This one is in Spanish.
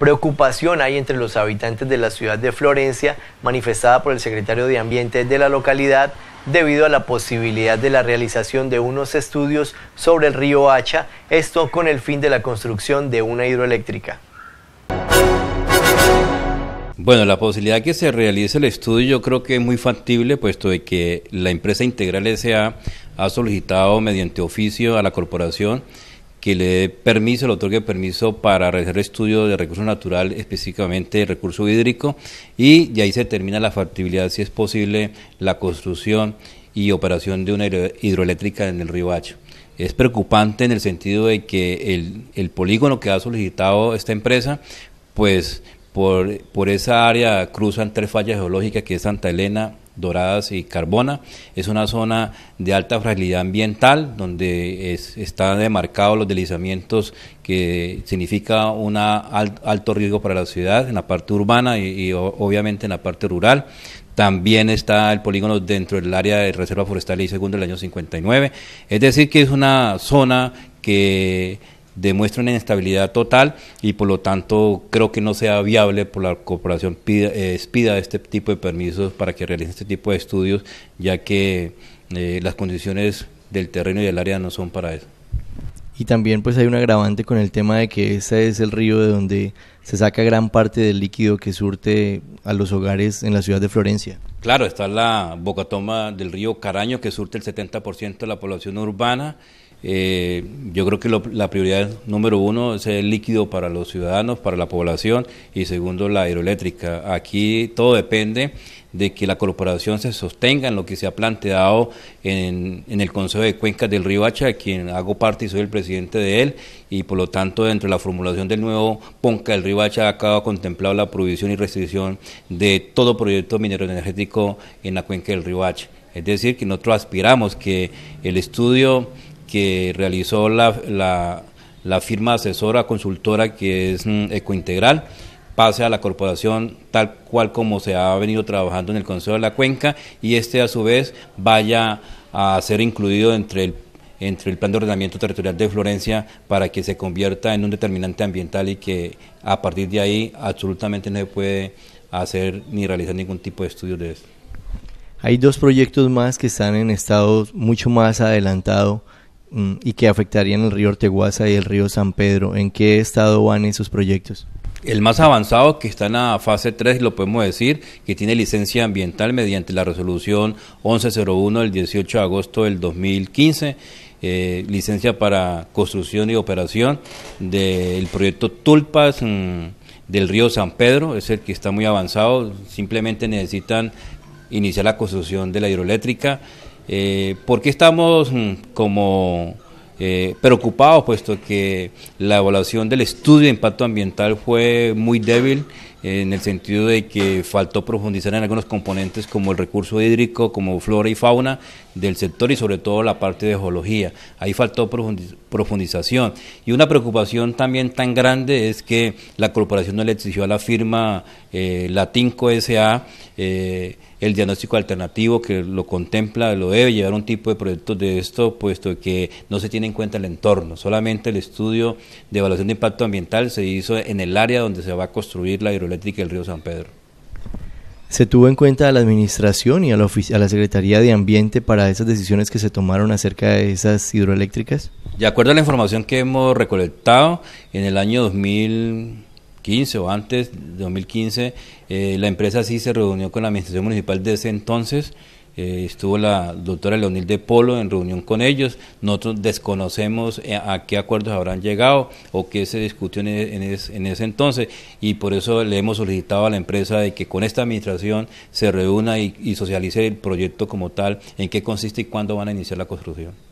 Preocupación hay entre los habitantes de la ciudad de Florencia, manifestada por el secretario de Ambiente de la localidad, debido a la posibilidad de la realización de unos estudios sobre el río Hacha, esto con el fin de la construcción de una hidroeléctrica. Bueno, la posibilidad que se realice el estudio yo creo que es muy factible, puesto de que la empresa Integral S.A. ha solicitado mediante oficio a la corporación que le dé permiso, le otorgue permiso para realizar estudios de recursos naturales, específicamente recursos recurso hídrico, y de ahí se termina la factibilidad, si es posible, la construcción y operación de una hidroeléctrica en el río Bacho. Es preocupante en el sentido de que el, polígono que ha solicitado esta empresa, pues por, por esa área cruzan tres fallas geológicas que es Santa Elena, Doradas y Carbona. Es una zona de alta fragilidad ambiental donde están demarcados los deslizamientos que significa un alto riesgo para la ciudad en la parte urbana y, y obviamente en la parte rural. También está el polígono dentro del área de Reserva Forestal y Segundo del año 59. Es decir, que es una zona que demuestra una inestabilidad total y por lo tanto creo que no sea viable por la corporación pida, eh, este tipo de permisos para que realice este tipo de estudios, ya que eh, las condiciones del terreno y del área no son para eso. Y también pues hay un agravante con el tema de que ese es el río de donde se saca gran parte del líquido que surte a los hogares en la ciudad de Florencia. Claro, está la bocatoma del río Caraño que surte el 70% de la población urbana eh, yo creo que la prioridad número uno es el líquido para los ciudadanos, para la población, y segundo, la hidroeléctrica. Aquí todo depende de que la corporación se sostenga en lo que se ha planteado en, en el Consejo de Cuencas del Río Hacha, de quien hago parte y soy el presidente de él, y por lo tanto dentro de la formulación del nuevo PONCA del Río Hacha acaba contemplado la prohibición y restricción de todo proyecto minero energético en la cuenca del Río Hacha. Es decir, que nosotros aspiramos que el estudio que realizó la, firma asesora consultora que es mm, Ecointegral pase a la corporación tal cual como se ha venido trabajando en el Consejo de la Cuenca y este a su vez vaya a ser incluido entre el entre el plan de ordenamiento territorial de Florencia para que se convierta en un determinante ambiental y que a partir de ahí absolutamente no se puede hacer ni realizar ningún tipo de estudio de eso. Hay dos proyectos más que están en estado mucho más adelantado Mm, y que afectarían el río Orteguaza y el río San Pedro. ¿En qué estado van esos proyectos? El más avanzado que está en la fase 3, lo podemos decir, que tiene licencia ambiental mediante la resolución 1101 del 18 de agosto del 2015, eh, licencia para construcción y operación del proyecto Tulpas mm, del río San Pedro, es el que está muy avanzado, simplemente necesitan iniciar la construcción de la hidroeléctrica eh, ¿Por qué estamos mm, como eh, preocupados, puesto que la evaluación del estudio de impacto ambiental fue muy débil? en el sentido de que faltó profundizar en algunos componentes como el recurso hídrico, como flora y fauna del sector y sobre todo la parte de geología. Ahí faltó profundización. Y una preocupación también tan grande es que la corporación no le exigió a la firma eh, Latinco SA eh, el diagnóstico alternativo que lo contempla, lo debe llevar un tipo de proyectos de esto, puesto que no se tiene en cuenta el entorno. Solamente el estudio de evaluación de impacto ambiental se hizo en el área donde se va a construir la hidrología hidroeléctrica del río San Pedro. ¿Se tuvo en cuenta a la administración y a la, Secretaría de Ambiente para esas decisiones que se tomaron acerca de esas hidroeléctricas? De acuerdo a la información que hemos recolectado, en el año 2015 o antes de 2015, eh, la empresa sí se reunió con la administración municipal de ese entonces eh, estuvo la doctora Leonil de Polo en reunión con ellos. Nosotros desconocemos eh, a qué acuerdos habrán llegado o qué se discutió e, en, ese, entonces y por eso le hemos solicitado a la empresa de que con esta administración se reúna y socialice el proyecto como tal, en qué consiste y cuándo van a iniciar la construcción.